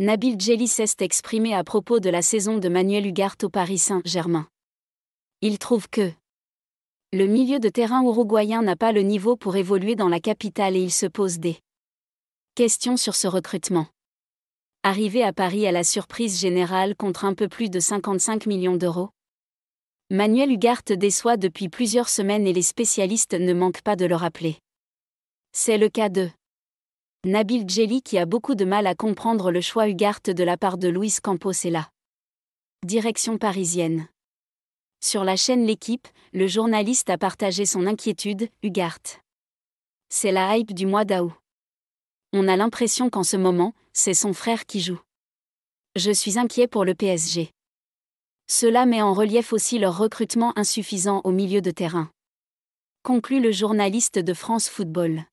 Nabil Djeli s'est exprimé à propos de la saison de Manuel Ugarte au Paris Saint-Germain. Il trouve que le milieu de terrain uruguayen n'a pas le niveau pour évoluer dans la capitale et il se pose des questions sur ce recrutement. Arrivé à Paris à la surprise générale contre un peu plus de 55 millions d'euros, Manuel Ugarte déçoit depuis plusieurs semaines et les spécialistes ne manquent pas de le rappeler. C'est le cas de Nabil Djeli qui a beaucoup de mal à comprendre le choix Ugarte de la part de Luis Campos est là. Direction parisienne. Sur la chaîne L'équipe, le journaliste a partagé son inquiétude, Ugarte. C'est la hype du mois d'août. On a l'impression qu'en ce moment, c'est son frère qui joue. Je suis inquiet pour le PSG. Cela met en relief aussi leur recrutement insuffisant au milieu de terrain. Conclut le journaliste de France Football.